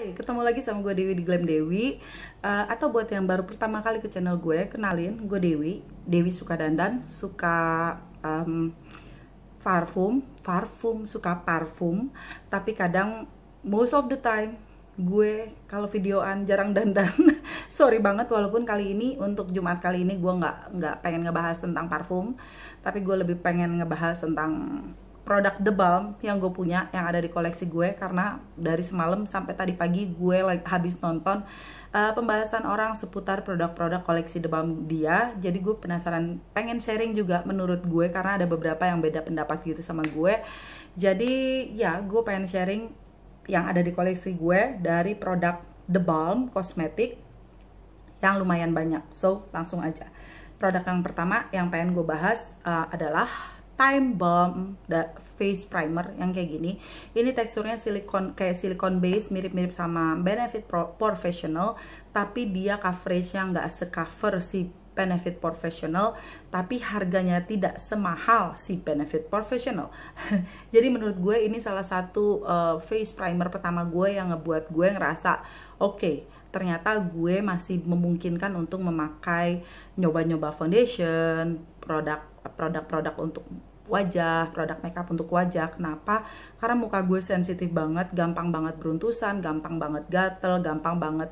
Hai, ketemu lagi sama gue Dewi di Glam Dewi uh, Atau buat yang baru pertama kali ke channel gue, kenalin gue Dewi Dewi suka dandan, suka um, parfum, parfum, suka parfum Tapi kadang most of the time gue kalau videoan jarang dandan Sorry banget walaupun kali ini untuk Jumat kali ini gue gak, nggak pengen ngebahas tentang parfum Tapi gue lebih pengen ngebahas tentang produk The Balm yang gue punya yang ada di koleksi gue karena dari semalam sampai tadi pagi gue habis nonton uh, pembahasan orang seputar produk-produk koleksi The Balm dia jadi gue penasaran pengen sharing juga menurut gue karena ada beberapa yang beda pendapat gitu sama gue jadi ya gue pengen sharing yang ada di koleksi gue dari produk The Balm kosmetik yang lumayan banyak so langsung aja produk yang pertama yang pengen gue bahas uh, adalah time bomb face primer yang kayak gini ini teksturnya silikon kayak silikon base mirip-mirip sama benefit Pro professional tapi dia coveragenya nggak secover si benefit Professional tapi harganya tidak semahal si benefit Professional. jadi menurut gue ini salah satu uh, face primer pertama gue yang ngebuat gue ngerasa oke okay, ternyata gue masih memungkinkan untuk memakai nyoba-nyoba foundation produk produk-produk untuk wajah, produk makeup untuk wajah. Kenapa? Karena muka gue sensitif banget, gampang banget beruntusan, gampang banget gatel, gampang banget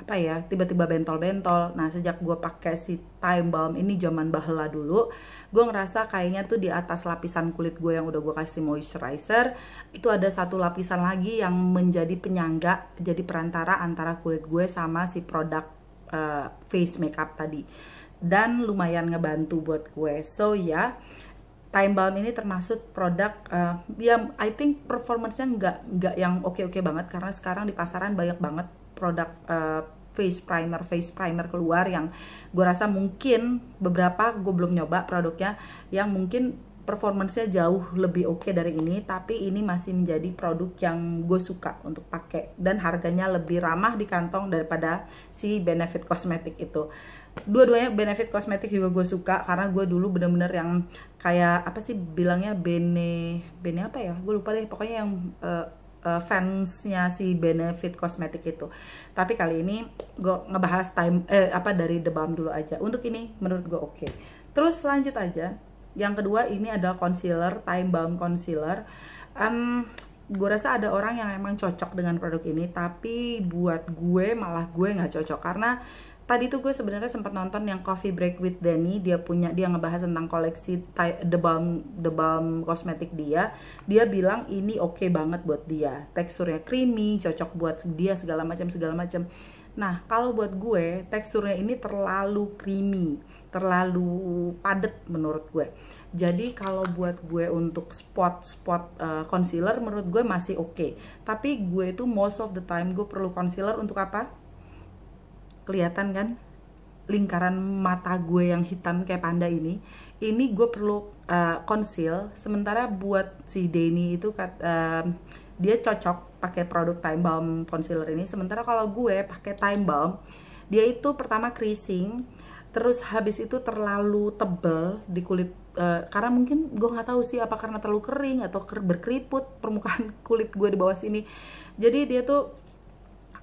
apa ya, tiba-tiba bentol-bentol. Nah, sejak gue pakai si Time Balm ini zaman bahela dulu, gue ngerasa kayaknya tuh di atas lapisan kulit gue yang udah gue kasih moisturizer, itu ada satu lapisan lagi yang menjadi penyangga, jadi perantara antara kulit gue sama si produk uh, face makeup tadi dan lumayan ngebantu buat gue. So ya, yeah, Timebound ini termasuk produk uh, eh, yang I think performance-nya nggak nggak yang oke-oke okay banget karena sekarang di pasaran banyak banget produk uh, face primer face primer keluar yang gue rasa mungkin beberapa gue belum nyoba produknya yang mungkin performance jauh lebih oke okay dari ini tapi ini masih menjadi produk yang gue suka untuk pakai dan harganya lebih ramah di kantong daripada si benefit kosmetik itu dua-duanya benefit kosmetik juga gue suka karena gue dulu bener-bener yang kayak apa sih bilangnya bene bene apa ya gue lupa deh pokoknya yang uh, fansnya si benefit kosmetik itu tapi kali ini gue ngebahas time eh apa dari the balm dulu aja untuk ini menurut gue oke okay. terus lanjut aja yang kedua ini adalah concealer time balm concealer um, gue rasa ada orang yang emang cocok dengan produk ini tapi buat gue malah gue nggak cocok karena tadi tuh gue sebenarnya sempat nonton yang Coffee Break with Danny dia punya dia ngebahas tentang koleksi the balm the balm kosmetik dia dia bilang ini oke okay banget buat dia teksturnya creamy cocok buat dia segala macam segala macam nah kalau buat gue teksturnya ini terlalu creamy terlalu padat menurut gue jadi kalau buat gue untuk spot-spot uh, eh, concealer menurut gue masih oke okay. tapi gue itu most of the time gue perlu concealer untuk apa kelihatan kan lingkaran mata gue yang hitam kayak panda ini ini gue perlu uh, eh, conceal sementara buat si Denny itu uh, dia cocok pakai produk time balm concealer ini sementara kalau gue pakai time balm dia itu pertama creasing terus habis itu terlalu tebel di kulit uh, karena mungkin gue nggak tahu sih apa karena terlalu kering atau berkeriput permukaan kulit gue di bawah sini jadi dia tuh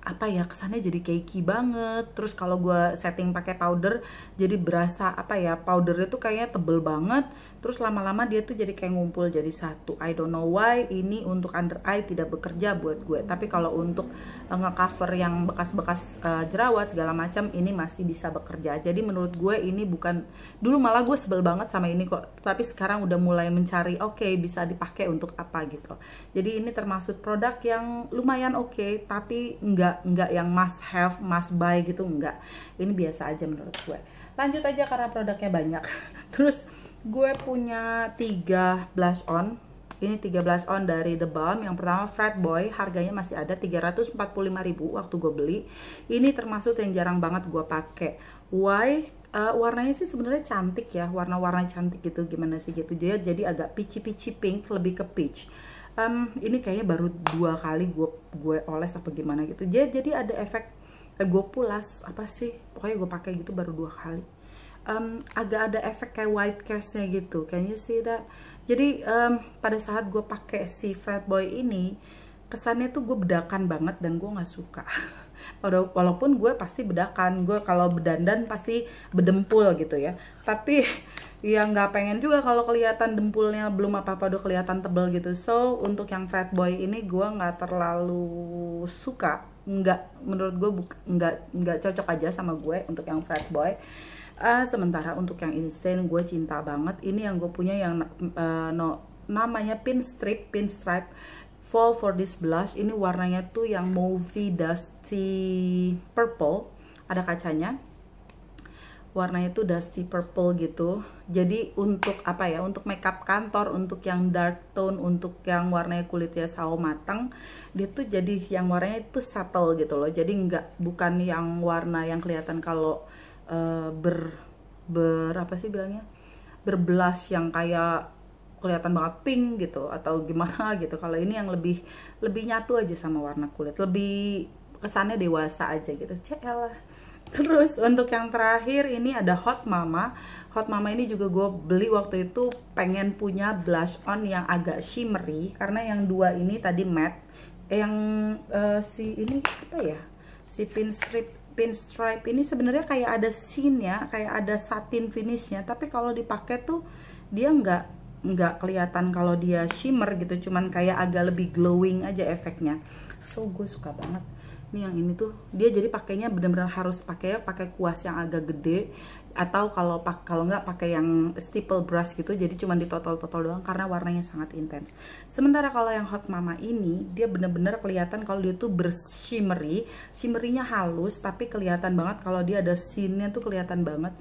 apa ya kesannya jadi cakey banget terus kalau gue setting pakai powder jadi berasa apa ya powdernya tuh kayaknya tebel banget terus lama-lama dia tuh jadi kayak ngumpul jadi satu I don't know why ini untuk under eye tidak bekerja buat gue tapi kalau untuk eh, ngecover yang bekas-bekas uh, jerawat segala macam ini masih bisa bekerja jadi menurut gue ini bukan dulu malah gue sebel banget sama ini kok tapi sekarang udah mulai mencari oke okay, bisa dipakai untuk apa gitu jadi ini termasuk produk yang lumayan oke okay, tapi nggak nggak yang must have must buy gitu nggak ini biasa aja menurut gue lanjut aja karena produknya banyak terus gue punya 3 blush on ini 13 on dari The Balm yang pertama Fred Boy harganya masih ada 345.000 waktu gue beli ini termasuk yang jarang banget gue pakai why uh, warnanya sih sebenarnya cantik ya warna-warna cantik gitu gimana sih gitu dia jadi agak peachy peachy pink lebih ke peach um, ini kayaknya baru dua kali gue gue oles apa gimana gitu jadi jadi ada efek eh, gue pulas apa sih pokoknya gue pakai gitu baru dua kali um, agak ada efek kayak white castnya gitu can you see that jadi um, pada saat gue pakai si frat boy ini kesannya tuh gue bedakan banget dan gue nggak suka walaupun gue pasti bedakan gue kalau bedandan pasti bedempul gitu ya tapi yang nggak pengen juga kalau kelihatan dempulnya belum apa-apa udah kelihatan tebel gitu so untuk yang fat boy ini gue nggak terlalu suka nggak menurut gue nggak nggak cocok aja sama gue untuk yang fat boy uh, sementara untuk yang instant gue cinta banget ini yang gue punya yang uh, no namanya pin stripe fall for this blush ini warnanya tuh yang movie dusty purple ada kacanya warnanya tuh dusty purple gitu jadi untuk apa ya untuk makeup kantor untuk yang dark tone untuk yang warnanya kulitnya sawo matang dia tuh jadi yang warnanya itu subtle gitu loh jadi nggak bukan yang warna yang kelihatan kalau uh, ber ber apa sih bilangnya berblush yang kayak kelihatan banget pink gitu atau gimana gitu kalau ini yang lebih lebih nyatu aja sama warna kulit lebih kesannya dewasa aja gitu cek lah Terus untuk yang terakhir ini ada Hot Mama. Hot Mama ini juga gue beli waktu itu pengen punya blush on yang agak shimmery karena yang dua ini tadi matte. Eh, yang uh, si ini apa ya? Si pinstripe pinstripe ini sebenarnya kayak ada scene ya, kayak ada satin finishnya. Tapi kalau dipakai tuh dia nggak nggak kelihatan kalau dia shimmer gitu, cuman kayak agak lebih glowing aja efeknya. So gue suka banget ini yang ini tuh dia jadi pakainya benar-benar harus pakai pakai kuas yang agak gede atau kalau pak kalau nggak pakai yang stipple brush gitu jadi cuma ditotol-totol doang karena warnanya sangat intens sementara kalau yang hot mama ini dia benar-benar kelihatan kalau dia tuh bershimmery shimmerynya halus tapi kelihatan banget kalau dia ada sinnya tuh kelihatan banget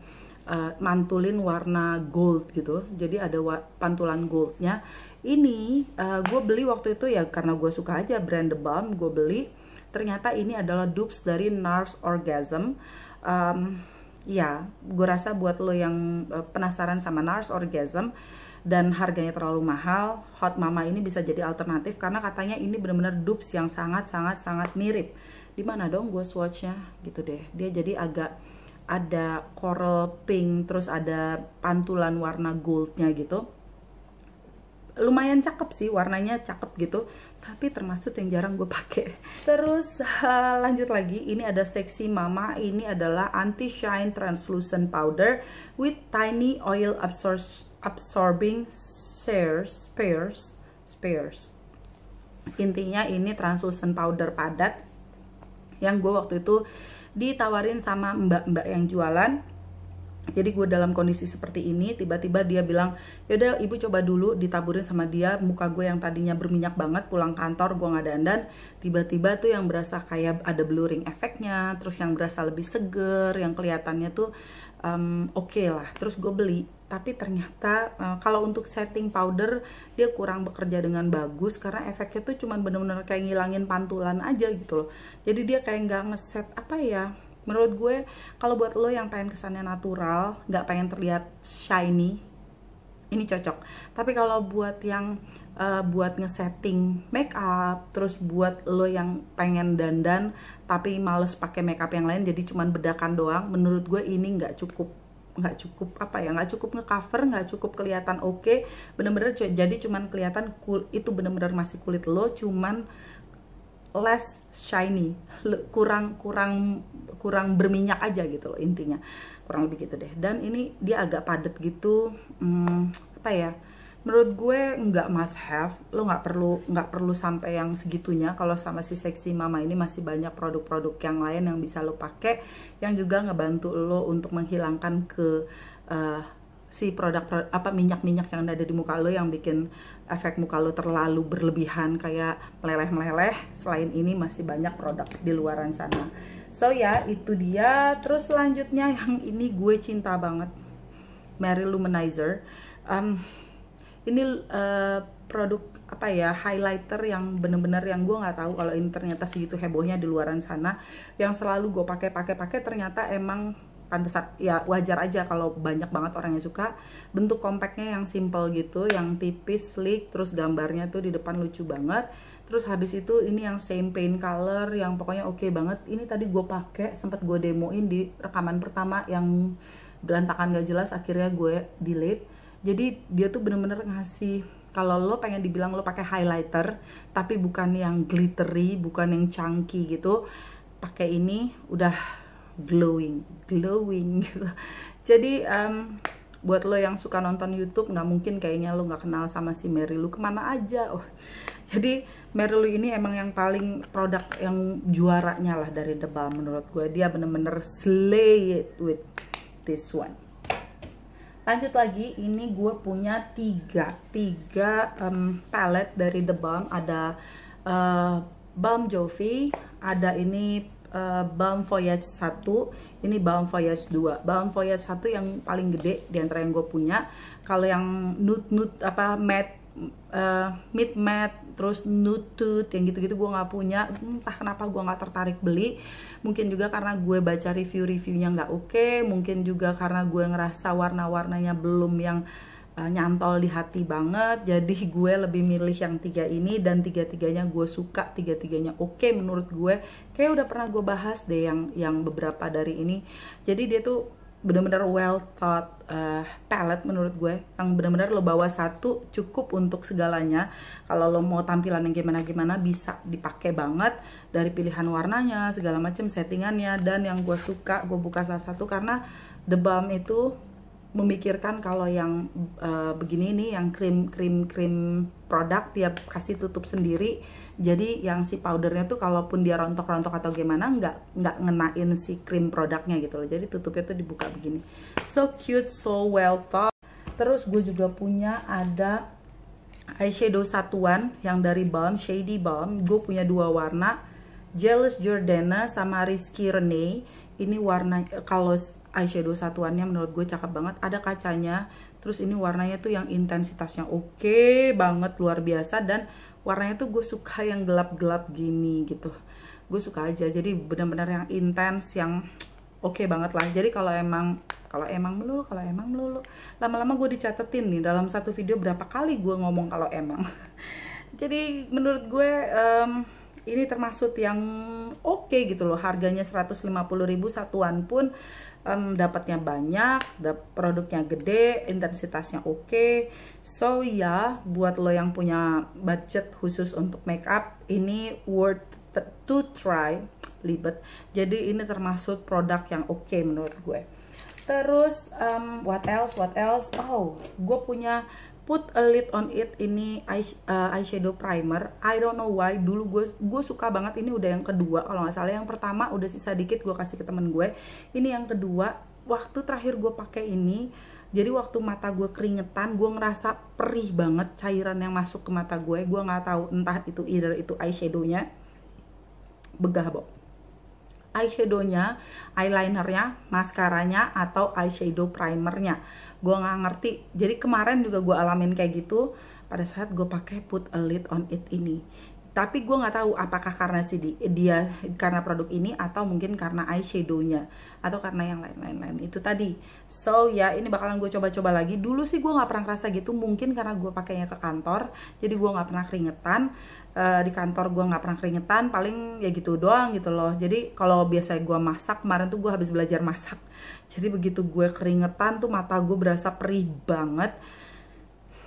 uh, mantulin warna gold gitu jadi ada pantulan goldnya ini uh, eh, gue beli waktu itu ya karena gue suka aja brand The Balm gue beli ternyata ini adalah dupes dari Nars Orgasm um, ya gue rasa buat lo yang eh, penasaran sama Nars Orgasm dan harganya terlalu mahal Hot Mama ini bisa jadi alternatif karena katanya ini benar benar dupes yang sangat-sangat-sangat mirip di mana dong gue swatchnya gitu deh dia jadi agak ada coral pink terus ada pantulan warna goldnya gitu lumayan cakep sih warnanya cakep gitu tapi termasuk yang jarang gue pakai terus uh, lanjut lagi ini ada seksi mama ini adalah anti shine translucent powder with tiny oil absor absorbing shares spares spares intinya ini translucent powder padat yang gue waktu itu ditawarin sama mbak-mbak yang jualan jadi gue dalam kondisi seperti ini tiba-tiba dia bilang yaudah ibu coba dulu ditaburin sama dia muka gue yang tadinya berminyak banget pulang kantor gue nggak dandan tiba-tiba tuh yang berasa kayak ada blurring efeknya terus yang berasa lebih seger yang kelihatannya tuh um, oke okay lah terus gue beli tapi ternyata eh, kalau untuk setting powder dia kurang bekerja dengan bagus karena efeknya tuh cuman bener-bener kayak ngilangin pantulan aja gitu loh jadi dia kayak nggak ngeset apa ya menurut gue kalau buat lo yang pengen kesannya natural nggak pengen terlihat shiny ini cocok tapi kalau buat yang uh, buat ngesetting make up terus buat lo yang pengen dandan tapi males pakai make up yang lain jadi cuman bedakan doang menurut gue ini nggak cukup nggak cukup apa ya nggak cukup ngecover nggak cukup kelihatan oke okay. bener-bener jadi cuman kelihatan kul itu bener-bener masih kulit lo cuman less shiny, kurang kurang kurang berminyak aja gitu loh intinya. Kurang lebih gitu deh. Dan ini dia agak padat gitu. Hmm, apa ya? Menurut gue nggak must have, lo nggak perlu nggak perlu sampai yang segitunya. Kalau sama si seksi mama ini masih banyak produk-produk yang lain yang bisa lo pakai, yang juga ngebantu lo untuk menghilangkan ke uh, si produk, produk apa minyak-minyak yang ada di muka lo yang bikin efek muka lo terlalu berlebihan kayak meleleh-meleleh selain ini masih banyak produk di luaran sana so ya itu dia terus selanjutnya yang ini gue cinta banget Mary Luminizer um, ini uh, produk apa ya highlighter yang bener-bener yang gue nggak tahu kalau ini ternyata segitu hebohnya di luaran sana yang selalu gue pakai pakai pakai ternyata emang pantesan ya wajar aja kalau banyak banget orang yang suka bentuk kompaknya yang simple gitu yang tipis sleek terus gambarnya tuh di depan lucu banget terus habis itu ini yang same paint color yang pokoknya oke okay banget ini tadi gue pakai sempat gue demoin di rekaman pertama yang berantakan gak jelas akhirnya gue delete jadi dia tuh bener-bener ngasih kalau lo pengen dibilang lo pakai highlighter tapi bukan yang glittery bukan yang chunky gitu pakai ini udah glowing glowing gitu jadi um, buat lo yang suka nonton YouTube nggak mungkin kayaknya lo nggak kenal sama si Mary Lou kemana aja oh jadi Mary Lou ini emang yang paling produk yang juaranya lah dari The Balm menurut gue dia bener-bener slay it with this one lanjut lagi ini gue punya tiga tiga um, palette dari The Balm ada uh, eh, Balm Jovi ada ini Eh, Balm Voyage 1 ini Balm Voyage 2 Balm Voyage 1 yang paling gede di antara yang gue punya kalau yang nude nude apa matte uh, mid matte terus nude tooth yang gitu-gitu gue gak punya entah kenapa gue gak tertarik beli mungkin juga karena gue baca review-reviewnya gak oke okay. mungkin juga karena gue ngerasa warna-warnanya belum yang uh, nyantol di hati banget jadi gue lebih milih yang tiga ini dan tiga tiganya gue suka tiga tiganya oke okay, menurut gue kayak udah pernah gue bahas deh yang yang beberapa dari ini jadi dia tuh benar-benar well thought uh, palette menurut gue yang benar-benar lo bawa satu cukup untuk segalanya kalau lo mau tampilan yang gimana-gimana bisa dipakai banget dari pilihan warnanya segala macam settingannya dan yang gue suka gue buka salah satu karena The Balm itu memikirkan kalau yang uh, begini nih yang krim krim krim produk dia kasih tutup sendiri jadi yang si powdernya tuh kalaupun dia rontok-rontok atau gimana nggak nggak ngenain si krim produknya gitu loh jadi tutupnya tuh dibuka begini so cute so well thought terus gue juga punya ada eyeshadow satuan yang dari Balm Shady Balm gue punya dua warna Jealous Jordana sama Rizky renee ini warna kalau eyeshadow satuannya menurut gue cakep banget ada kacanya terus ini warnanya tuh yang intensitasnya oke okay banget luar biasa dan warnanya tuh gue suka yang gelap-gelap gini gitu gue suka aja jadi benar-benar yang intens yang oke okay banget lah jadi kalau emang kalau emang melulu kalau emang melulu lama-lama gue dicatetin nih dalam satu video berapa kali gue ngomong kalau emang jadi menurut gue um, ini termasuk yang oke okay gitu loh harganya 150.000 satuan pun um, dapatnya banyak the produknya gede intensitasnya oke okay. so ya yeah, buat lo yang punya budget khusus untuk makeup ini worth to try libet jadi ini termasuk produk yang oke okay menurut gue terus um, what else what else oh gue punya put a lid on it ini eye, uh, eyeshadow primer I don't know why dulu gue gue suka banget ini udah yang kedua kalau nggak salah yang pertama udah sisa dikit gue kasih ke temen gue ini yang kedua waktu terakhir gue pakai ini jadi waktu mata gue keringetan gue ngerasa perih banget cairan yang masuk ke mata gue gue nggak tahu entah itu either itu eyeshadownya begah bok eyeshadownya, eyelinernya, maskaranya atau eyeshadow primernya. Gue nggak ngerti. Jadi kemarin juga gue alamin kayak gitu pada saat gue pakai put a lid on it ini. Tapi gue nggak tahu apakah karena si dia karena produk ini atau mungkin karena eyeshadownya atau karena yang lain-lain itu tadi. So ya ini bakalan gue coba-coba lagi. Dulu sih gue nggak pernah ngerasa gitu mungkin karena gue pakainya ke kantor jadi gue nggak pernah keringetan uh, di kantor gue nggak pernah keringetan paling ya gitu doang gitu loh jadi kalau biasa gue masak kemarin tuh gue habis belajar masak jadi begitu gue keringetan tuh mata gue berasa perih banget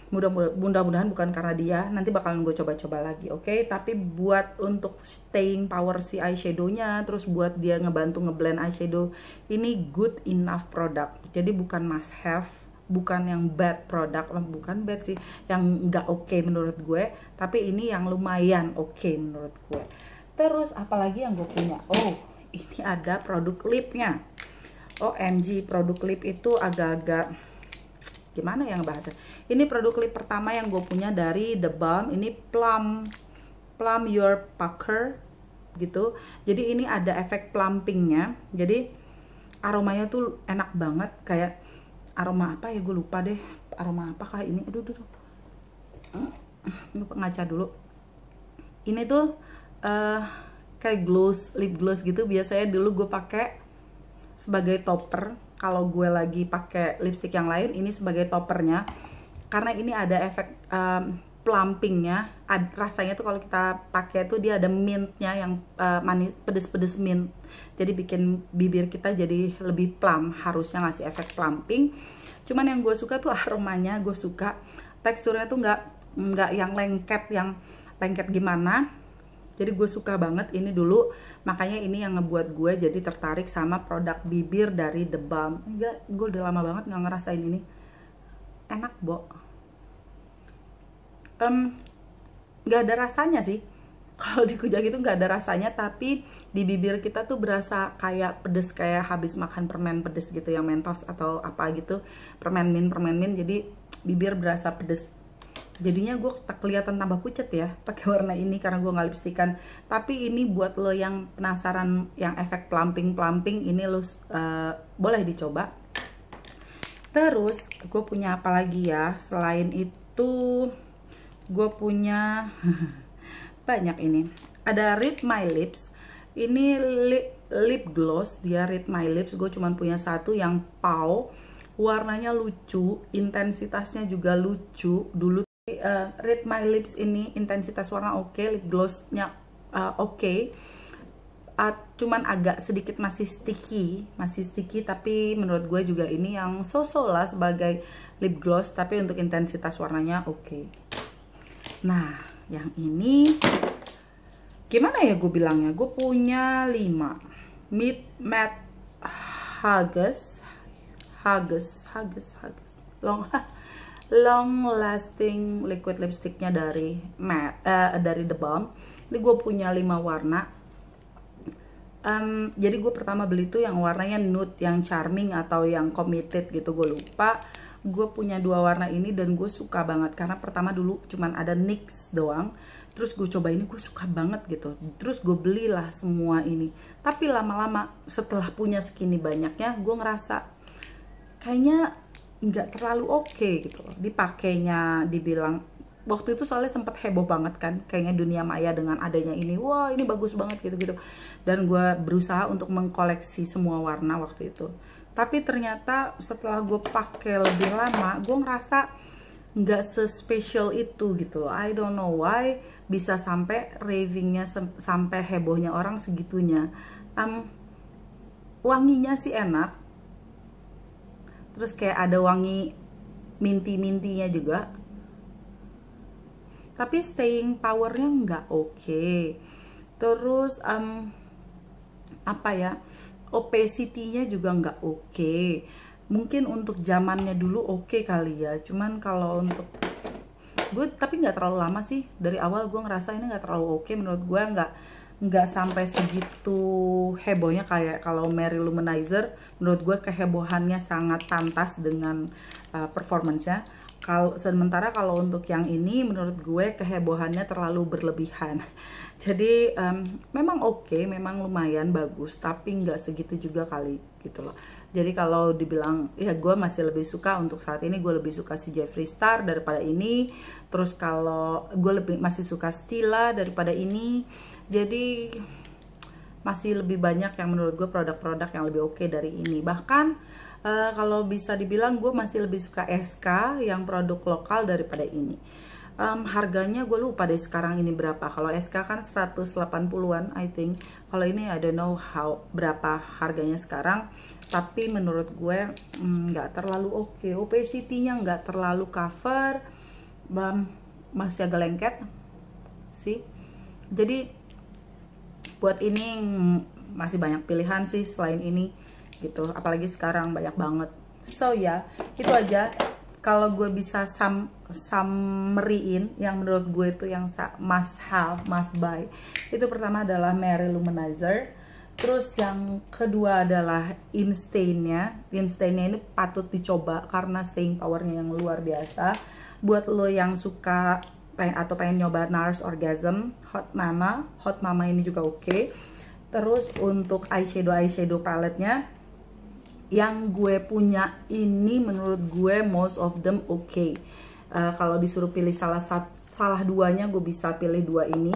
mudah-mudahan bukan karena dia nanti bakalan gue coba-coba lagi oke okay? tapi buat untuk staying power si eyeshadownya terus buat dia ngebantu ngeblend eyeshadow ini good enough product jadi bukan must have bukan yang bad product eh, bukan bad sih yang nggak oke okay menurut gue tapi ini yang lumayan oke okay menurut gue terus apalagi yang gue punya oh ini ada produk lipnya OMG produk lip itu agak-agak gimana yang bahasa ini produk lip pertama yang gue punya dari The Balm ini plum plum your pucker gitu jadi ini ada efek plumpingnya jadi aromanya tuh enak banget kayak aroma apa ya gue lupa deh aroma apa kah ini aduh aduh, aduh. Eh, lupa ngaca dulu ini tuh uh, kayak gloss lip gloss gitu biasanya dulu gue pakai sebagai topper kalau gue lagi pakai lipstick yang lain ini sebagai toppernya karena ini ada efek um, plumpingnya ad, rasanya tuh kalau kita pakai tuh dia ada mintnya yang uh, manis pedes-pedes mint jadi bikin bibir kita jadi lebih plump harusnya ngasih efek plumping cuman yang gue suka tuh aromanya gue suka teksturnya tuh nggak nggak yang lengket yang lengket gimana jadi gue suka banget ini dulu makanya ini yang ngebuat gue jadi tertarik sama produk bibir dari The Balm enggak gue udah lama banget nggak ngerasain ini enak bo um, nggak ada rasanya sih kalau dikunyah itu nggak ada rasanya tapi di bibir kita tuh berasa kayak pedes kayak habis makan permen pedes gitu yang mentos atau apa gitu permen min permen min jadi bibir berasa pedes jadinya gue tak kelihatan tambah pucet ya pakai warna ini karena gue nggak lipstikan tapi ini buat lo yang penasaran yang efek plumping plumping ini lo uh, boleh dicoba terus gue punya apa lagi ya selain itu gue punya banyak ini ada Read My Lips ini lip, lip gloss dia Read My Lips gue cuman punya satu yang pau warnanya lucu intensitasnya juga lucu dulu uh, Read My Lips ini intensitas warna oke okay, lip glossnya uh, oke okay. Uh, cuman agak sedikit masih sticky, masih sticky tapi menurut gue juga ini yang sosola sebagai lip gloss tapi untuk intensitas warnanya oke. Okay. Nah, yang ini gimana ya gue bilangnya? Gue punya 5 meat mat haggis haggis haggis haggis long long lasting liquid lipsticknya dari matte uh, dari The Balm. Ini gue punya 5 warna. Um, jadi gue pertama beli tuh yang warnanya nude, yang charming atau yang committed gitu gue lupa gue punya dua warna ini dan gue suka banget karena pertama dulu cuman ada NYX doang terus gue coba ini gue suka banget gitu terus gue belilah semua ini tapi lama-lama setelah punya segini banyaknya gue ngerasa kayaknya nggak terlalu oke okay, gitu loh dipakainya dibilang waktu itu soalnya sempet heboh banget kan kayaknya dunia maya dengan adanya ini wah ini bagus banget gitu-gitu dan gue berusaha untuk mengkoleksi semua warna waktu itu tapi ternyata setelah gue pakai lebih lama gue ngerasa nggak special itu gitu loh I don't know why bisa sampai ravingnya sampai hebohnya orang segitunya um, wanginya sih enak terus kayak ada wangi minti-mintinya juga tapi staying powernya nggak oke okay. terus um, apa ya opacity nya juga nggak oke okay. mungkin untuk zamannya dulu oke okay kali ya cuman kalau untuk gue tapi nggak terlalu lama sih dari awal gue ngerasa ini nggak terlalu oke okay. menurut gue nggak nggak sampai segitu hebohnya kayak kalau Mary Luminizer menurut gue kehebohannya sangat pantas dengan uh, performance-nya kalau sementara kalau untuk yang ini menurut gue kehebohannya terlalu berlebihan jadi um, memang oke okay, memang lumayan bagus tapi nggak segitu juga kali gitu loh jadi kalau dibilang ya gue masih lebih suka untuk saat ini gue lebih suka si Jeffree Star daripada ini terus kalau gue lebih masih suka Stila daripada ini jadi masih lebih banyak yang menurut gue produk-produk yang lebih oke okay dari ini bahkan uh, kalau bisa dibilang gue masih lebih suka SK yang produk lokal daripada ini um, harganya gue lupa deh sekarang ini berapa kalau SK kan 180-an I think kalau ini I don't know how berapa harganya sekarang tapi menurut gue nggak mm, terlalu oke okay. opacity nya nggak terlalu cover um, masih agak lengket sih jadi buat ini mm, masih banyak pilihan sih selain ini gitu apalagi sekarang banyak banget so ya yeah, itu aja kalau gue bisa sum, summary-in yang menurut gue itu yang must have, must buy itu pertama adalah Mary Luminizer terus yang kedua adalah instainnya instainnya ini patut dicoba karena staying powernya yang luar biasa buat lo yang suka pengen, atau pengen nyoba NARS Orgasm Hot Mama Hot Mama ini juga oke okay. terus untuk eyeshadow-eyeshadow palette-nya yang gue punya ini menurut gue most of them oke okay. uh, kalau disuruh pilih salah satu salah duanya gue bisa pilih dua ini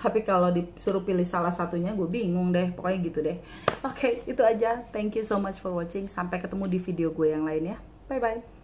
tapi kalau disuruh pilih salah satunya gue bingung deh pokoknya gitu deh oke okay, itu aja thank you so much for watching sampai ketemu di video gue yang lain ya bye bye